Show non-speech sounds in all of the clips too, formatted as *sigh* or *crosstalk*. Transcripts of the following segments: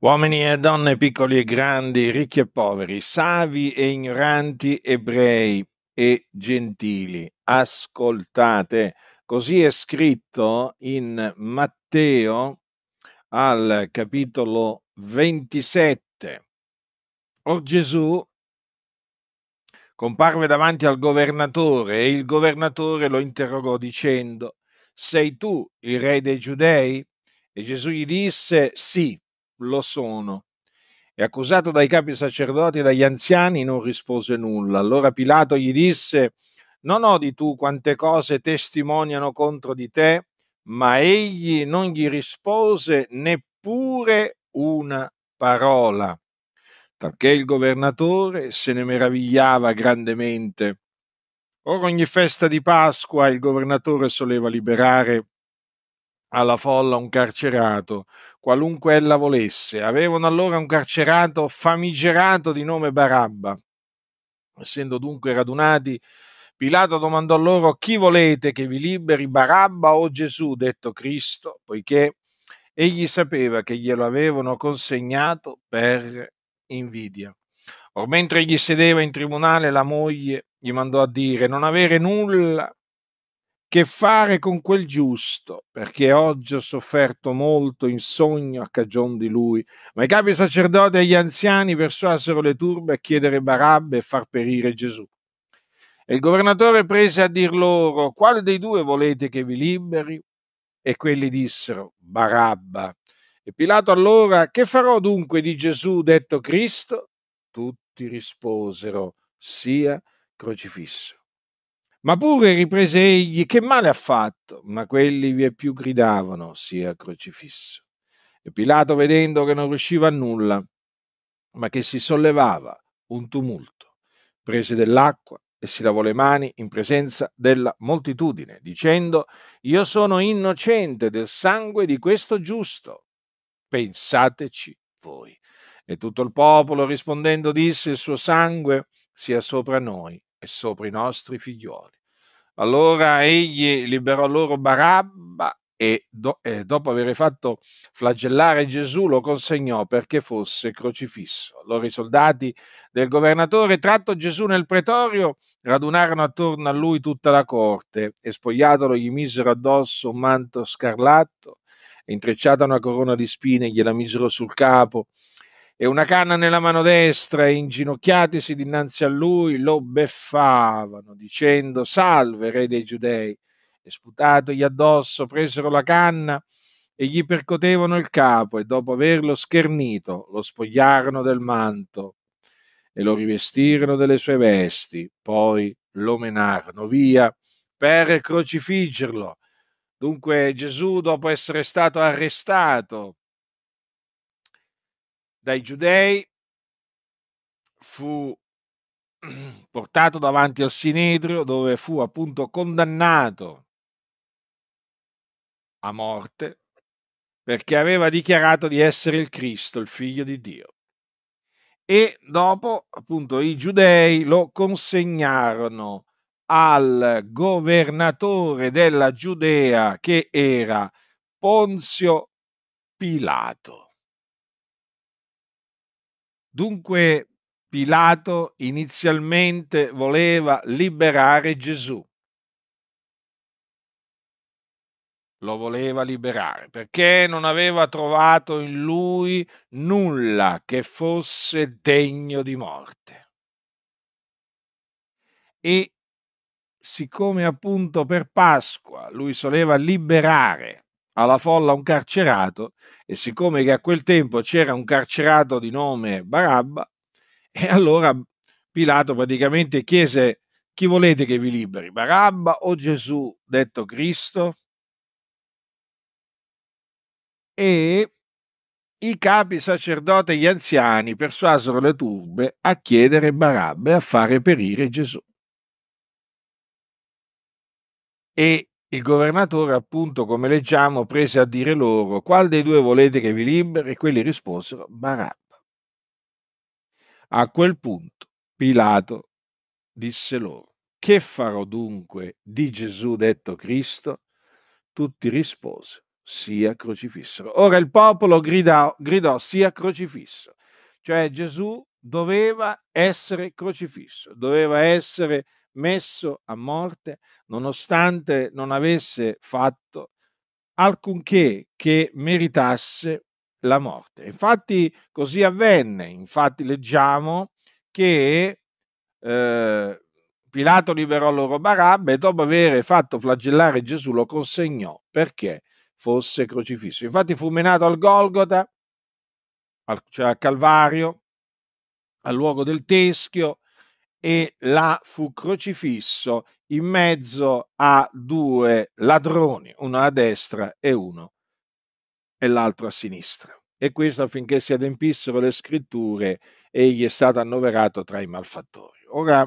Uomini e donne, piccoli e grandi, ricchi e poveri, savi e ignoranti, ebrei e gentili, ascoltate. Così è scritto in Matteo al capitolo 27. Or Gesù comparve davanti al governatore e il governatore lo interrogò dicendo, sei tu il re dei giudei? E Gesù gli disse, sì lo sono. E accusato dai capi sacerdoti e dagli anziani non rispose nulla. Allora Pilato gli disse, non odi tu quante cose testimoniano contro di te? Ma egli non gli rispose neppure una parola. Talché il governatore se ne meravigliava grandemente. Ora ogni festa di Pasqua il governatore soleva liberare alla folla un carcerato, qualunque ella volesse. Avevano allora un carcerato famigerato di nome Barabba. Essendo dunque radunati, Pilato domandò loro chi volete che vi liberi Barabba o Gesù, detto Cristo, poiché egli sapeva che glielo avevano consegnato per invidia. Or mentre egli sedeva in tribunale, la moglie gli mandò a dire non avere nulla che fare con quel giusto, perché oggi ho sofferto molto in sogno a cagion di lui. Ma i capi sacerdoti e gli anziani persuasero le turbe a chiedere Barabbe e far perire Gesù. E il governatore prese a dir loro: Quale dei due volete che vi liberi? E quelli dissero: Barabba. E Pilato allora: Che farò dunque di Gesù detto Cristo? Tutti risposero: Sia crocifisso. Ma pure riprese egli, che male ha fatto? Ma quelli vie più gridavano, sia crocifisso. E Pilato, vedendo che non riusciva a nulla, ma che si sollevava un tumulto, prese dell'acqua e si lavò le mani in presenza della moltitudine, dicendo, io sono innocente del sangue di questo giusto. Pensateci voi. E tutto il popolo rispondendo disse, il suo sangue sia sopra noi e sopra i nostri figlioli. Allora egli liberò loro Barabba e, do, e, dopo aver fatto flagellare Gesù lo consegnò perché fosse crocifisso. Allora i soldati del governatore, tratto Gesù nel pretorio, radunarono attorno a lui tutta la corte e spogliatolo gli misero addosso un manto scarlatto, e intrecciata una corona di spine gliela misero sul capo e una canna nella mano destra e inginocchiatisi dinanzi a lui lo beffavano dicendo salve re dei giudei e sputatogli addosso presero la canna e gli percotevano il capo e dopo averlo schernito lo spogliarono del manto e lo rivestirono delle sue vesti poi lo menarono via per crocifiggerlo dunque Gesù dopo essere stato arrestato dai giudei, fu *clears throat* portato davanti al Sinedrio dove fu appunto condannato a morte perché aveva dichiarato di essere il Cristo, il figlio di Dio. E dopo appunto i giudei lo consegnarono al governatore della Giudea che era Ponzio Pilato. Dunque Pilato inizialmente voleva liberare Gesù. Lo voleva liberare perché non aveva trovato in lui nulla che fosse degno di morte. E siccome appunto per Pasqua lui soleva liberare alla folla un carcerato e siccome che a quel tempo c'era un carcerato di nome Barabba, e allora Pilato praticamente chiese chi volete che vi liberi, Barabba o Gesù detto Cristo? E i capi sacerdoti e gli anziani persuasero le turbe a chiedere Barabba e a fare perire Gesù. E il governatore, appunto, come leggiamo, prese a dire loro qual dei due volete che vi liberi e quelli risposero Barabba. A quel punto Pilato disse loro, che farò dunque di Gesù detto Cristo? Tutti risposero, sia crocifisso. Ora il popolo gridò, gridò sia crocifisso. Cioè Gesù doveva essere crocifisso, doveva essere messo a morte nonostante non avesse fatto alcunché che meritasse la morte. Infatti così avvenne, infatti leggiamo che eh, Pilato liberò loro Barabba e dopo aver fatto flagellare Gesù lo consegnò perché fosse crocifisso. Infatti fu menato al Golgota al, cioè al Calvario, al luogo del teschio, e là fu crocifisso in mezzo a due ladroni, uno a destra e uno e l'altro a sinistra. E questo affinché si adempissero le scritture, egli è stato annoverato tra i malfattori. Ora,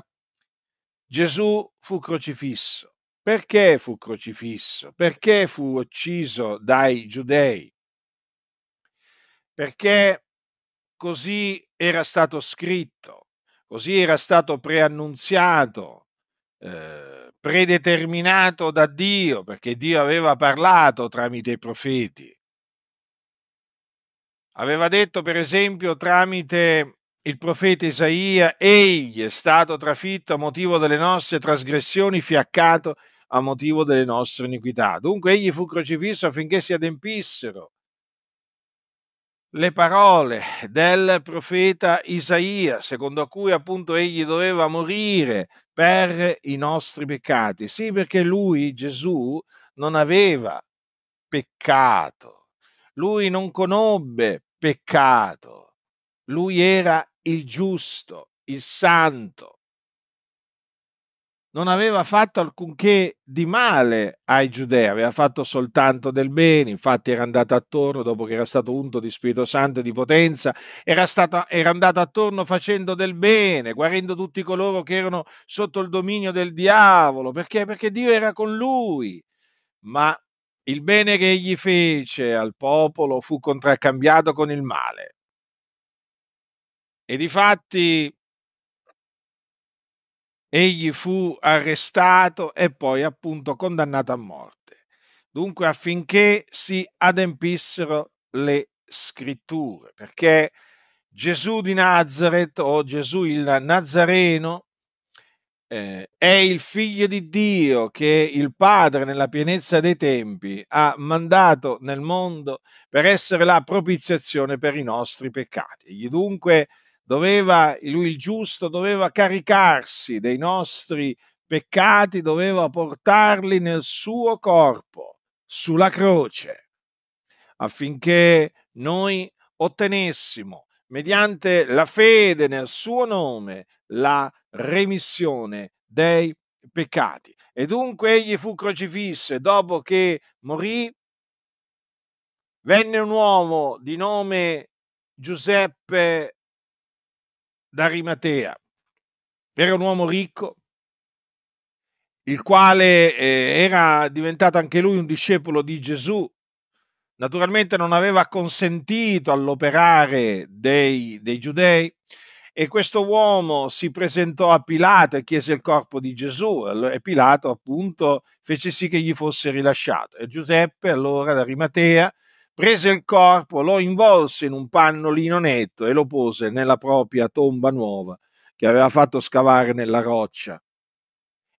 Gesù fu crocifisso. Perché fu crocifisso? Perché fu ucciso dai giudei? Perché così era stato scritto, così era stato preannunziato, eh, predeterminato da Dio, perché Dio aveva parlato tramite i profeti. Aveva detto, per esempio, tramite il profeta Isaia, egli è stato trafitto a motivo delle nostre trasgressioni, fiaccato a motivo delle nostre iniquità. Dunque egli fu crocifisso affinché si adempissero le parole del profeta Isaia, secondo cui appunto egli doveva morire per i nostri peccati. Sì, perché lui, Gesù, non aveva peccato, lui non conobbe peccato, lui era il giusto, il santo non aveva fatto alcunché di male ai giudei, aveva fatto soltanto del bene, infatti era andato attorno dopo che era stato unto di Spirito Santo e di potenza, era, stato, era andato attorno facendo del bene, guarendo tutti coloro che erano sotto il dominio del diavolo, perché? Perché Dio era con lui, ma il bene che egli fece al popolo fu contraccambiato con il male. E difatti egli fu arrestato e poi appunto condannato a morte. Dunque affinché si adempissero le scritture, perché Gesù di Nazareth o Gesù il Nazareno eh, è il figlio di Dio che il Padre nella pienezza dei tempi ha mandato nel mondo per essere la propiziazione per i nostri peccati. Egli dunque doveva, lui il giusto, doveva caricarsi dei nostri peccati, doveva portarli nel suo corpo, sulla croce, affinché noi ottenessimo, mediante la fede nel suo nome, la remissione dei peccati. E dunque egli fu crocifisso e dopo che morì, venne un uomo di nome Giuseppe d'Arimatea. Era un uomo ricco, il quale eh, era diventato anche lui un discepolo di Gesù. Naturalmente non aveva consentito all'operare dei, dei giudei e questo uomo si presentò a Pilato e chiese il corpo di Gesù e Pilato appunto fece sì che gli fosse rilasciato. E Giuseppe allora da Rimatea prese il corpo, lo involse in un pannolino netto e lo pose nella propria tomba nuova che aveva fatto scavare nella roccia.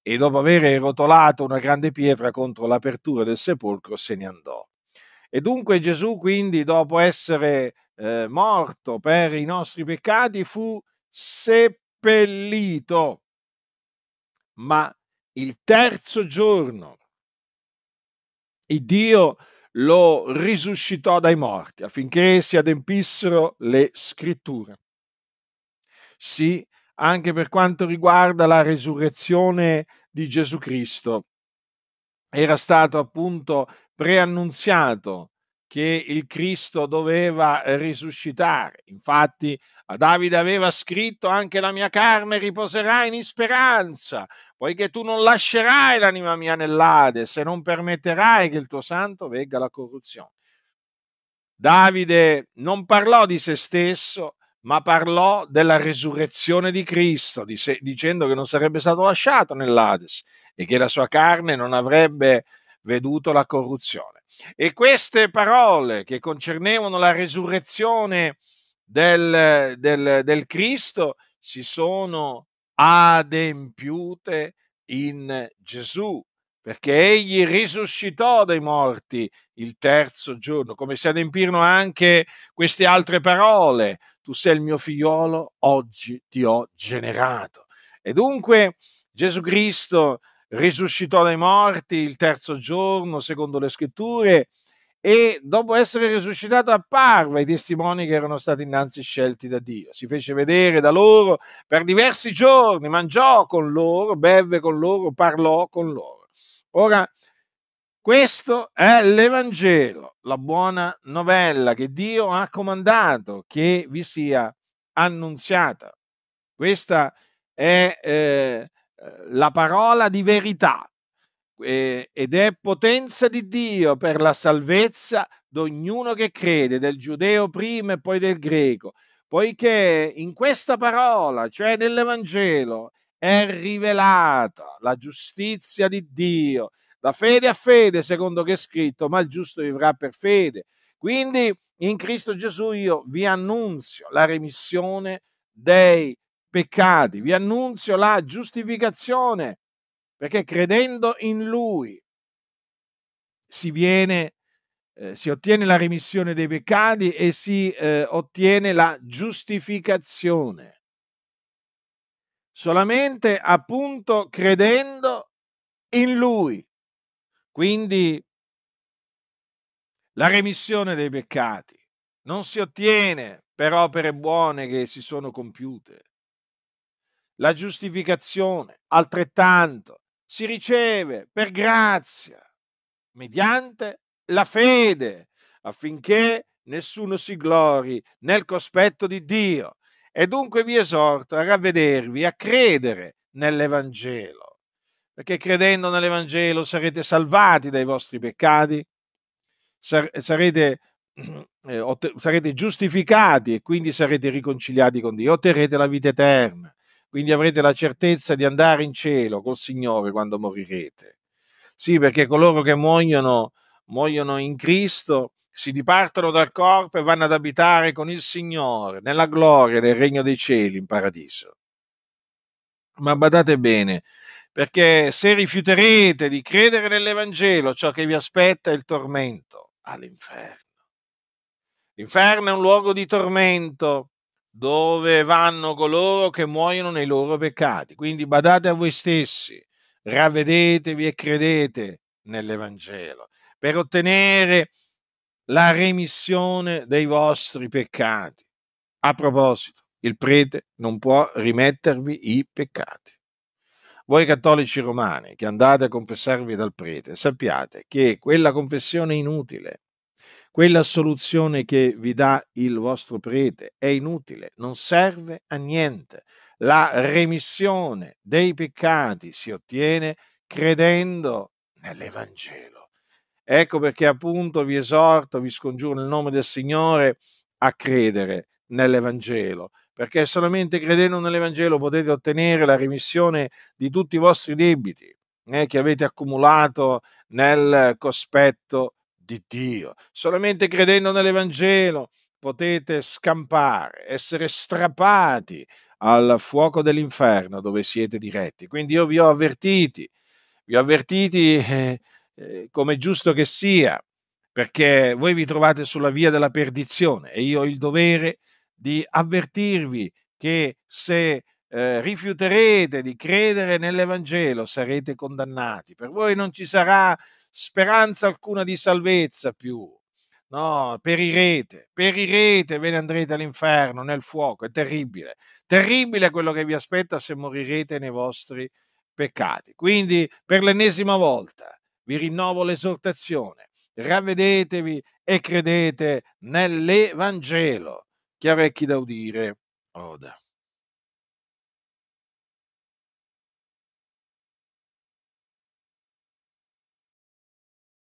E dopo aver rotolato una grande pietra contro l'apertura del sepolcro, se ne andò. E dunque Gesù, quindi, dopo essere eh, morto per i nostri peccati, fu seppellito. Ma il terzo giorno, il Dio lo risuscitò dai morti affinché si adempissero le scritture. Sì, anche per quanto riguarda la resurrezione di Gesù Cristo, era stato appunto preannunziato che il Cristo doveva risuscitare. Infatti a Davide aveva scritto anche la mia carne riposerà in speranza, poiché tu non lascerai l'anima mia nell'Ade, se non permetterai che il tuo santo vegga la corruzione. Davide non parlò di se stesso, ma parlò della resurrezione di Cristo, dicendo che non sarebbe stato lasciato nell'Ades e che la sua carne non avrebbe veduto la corruzione. E queste parole che concernevano la resurrezione del, del, del Cristo si sono adempiute in Gesù, perché egli risuscitò dai morti il terzo giorno, come si adempirono anche queste altre parole, tu sei il mio figliolo, oggi ti ho generato. E dunque Gesù Cristo risuscitò dai morti il terzo giorno, secondo le scritture, e dopo essere risuscitato apparve ai testimoni che erano stati innanzi scelti da Dio. Si fece vedere da loro per diversi giorni, mangiò con loro, bevve con loro, parlò con loro. Ora, questo è l'Evangelo, la buona novella che Dio ha comandato che vi sia annunziata. Questa è eh, la parola di verità ed è potenza di Dio per la salvezza di ognuno che crede, del giudeo prima e poi del greco, poiché in questa parola, cioè nell'Evangelo, è rivelata la giustizia di Dio, da fede a fede, secondo che è scritto, ma il giusto vivrà per fede. Quindi in Cristo Gesù io vi annunzio la remissione dei peccati, vi annunzio la giustificazione, perché credendo in Lui si, viene, eh, si ottiene la remissione dei peccati e si eh, ottiene la giustificazione. Solamente appunto credendo in Lui. Quindi la remissione dei peccati non si ottiene per opere buone che si sono compiute, la giustificazione altrettanto si riceve per grazia, mediante la fede, affinché nessuno si glori nel cospetto di Dio. E dunque vi esorto a ravvedervi, a credere nell'Evangelo, perché credendo nell'Evangelo sarete salvati dai vostri peccati, sarete, *clears throat* eh, sarete giustificati e quindi sarete riconciliati con Dio, otterrete la vita eterna quindi avrete la certezza di andare in cielo col Signore quando morirete. Sì, perché coloro che muoiono, muoiono in Cristo, si dipartono dal corpo e vanno ad abitare con il Signore nella gloria del regno dei cieli in paradiso. Ma badate bene, perché se rifiuterete di credere nell'Evangelo, ciò che vi aspetta è il tormento all'inferno. L'inferno è un luogo di tormento dove vanno coloro che muoiono nei loro peccati. Quindi badate a voi stessi, ravvedetevi e credete nell'Evangelo per ottenere la remissione dei vostri peccati. A proposito, il prete non può rimettervi i peccati. Voi cattolici romani che andate a confessarvi dal prete, sappiate che quella confessione è inutile quella soluzione che vi dà il vostro prete è inutile, non serve a niente. La remissione dei peccati si ottiene credendo nell'Evangelo. Ecco perché appunto vi esorto, vi scongiuro nel nome del Signore a credere nell'Evangelo, perché solamente credendo nell'Evangelo potete ottenere la remissione di tutti i vostri debiti eh, che avete accumulato nel cospetto di Dio. Solamente credendo nell'Evangelo potete scampare, essere strappati al fuoco dell'inferno dove siete diretti. Quindi io vi ho avvertiti, vi ho avvertiti eh, eh, come giusto che sia, perché voi vi trovate sulla via della perdizione e io ho il dovere di avvertirvi che se eh, rifiuterete di credere nell'Evangelo sarete condannati. Per voi non ci sarà speranza alcuna di salvezza più. No, perirete, perirete, ve ne andrete all'inferno, nel fuoco, è terribile. Terribile quello che vi aspetta se morirete nei vostri peccati. Quindi, per l'ennesima volta, vi rinnovo l'esortazione, ravvedetevi e credete nell'Evangelo. Chi ha orecchi da udire, oda.